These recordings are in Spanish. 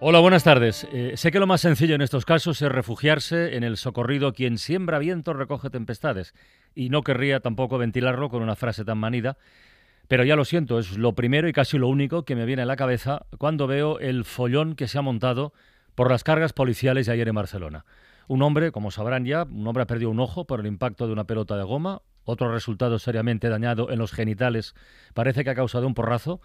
Hola, buenas tardes. Eh, sé que lo más sencillo en estos casos es refugiarse en el socorrido quien siembra vientos recoge tempestades y no querría tampoco ventilarlo con una frase tan manida, pero ya lo siento, es lo primero y casi lo único que me viene a la cabeza cuando veo el follón que se ha montado por las cargas policiales de ayer en Barcelona. Un hombre, como sabrán ya, un hombre ha perdido un ojo por el impacto de una pelota de goma, otro resultado seriamente dañado en los genitales, parece que ha causado un porrazo.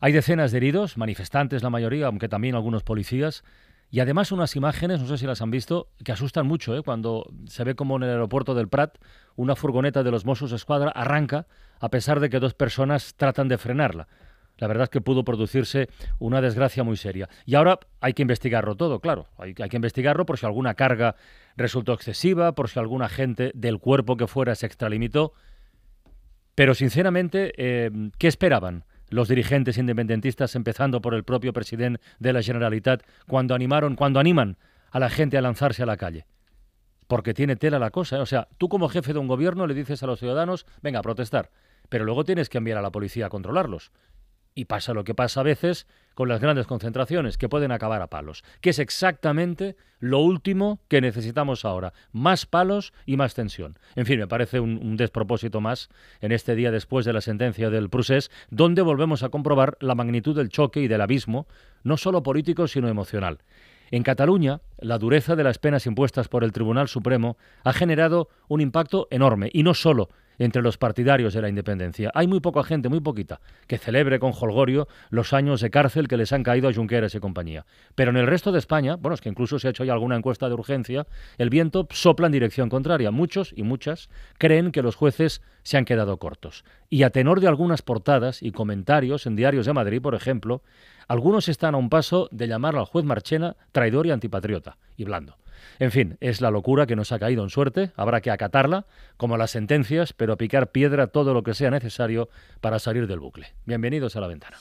Hay decenas de heridos, manifestantes la mayoría, aunque también algunos policías. Y además unas imágenes, no sé si las han visto, que asustan mucho, ¿eh? cuando se ve como en el aeropuerto del Prat una furgoneta de los Mossos Escuadra arranca a pesar de que dos personas tratan de frenarla. La verdad es que pudo producirse una desgracia muy seria. Y ahora hay que investigarlo todo, claro. Hay, que investigarlo por si alguna carga resultó excesiva, por si alguna gente del cuerpo que fuera se extralimitó. Pero sinceramente, eh, ¿qué esperaban? los dirigentes independentistas, empezando por el propio presidente de la Generalitat, cuando animaron, cuando animan a la gente a lanzarse a la calle. Porque tiene tela la cosa. ¿eh? O sea, tú como jefe de un gobierno le dices a los ciudadanos, venga, a protestar. Pero luego tienes que enviar a la policía a controlarlos. Y pasa lo que pasa a veces con las grandes concentraciones, que pueden acabar a palos, que es exactamente lo último que necesitamos ahora, más palos y más tensión. En fin, me parece un, despropósito más en este día después de la sentencia del Prusés, donde volvemos a comprobar la magnitud del choque y del abismo, no solo político, sino emocional. En Cataluña, la dureza de las penas impuestas por el Tribunal Supremo ha generado un impacto enorme, y no solo entre los partidarios de la independencia. Hay muy poca gente, muy poquita, que celebre con jolgorio los años de cárcel que les han caído a Junqueras y compañía. Pero en el resto de España, bueno, es que incluso se ha hecho ya alguna encuesta de urgencia, el viento sopla en dirección contraria. Muchos y muchas creen que los jueces se han quedado cortos. Y a tenor de algunas portadas y comentarios en diarios de Madrid, por ejemplo, algunos están a un paso de llamar al juez Marchena traidor y antipatriota, y blando. En fin, es la locura que nos ha caído en suerte, habrá que acatarla, como las sentencias, pero picar piedra todo lo que sea necesario para salir del bucle. Bienvenidos a la ventana.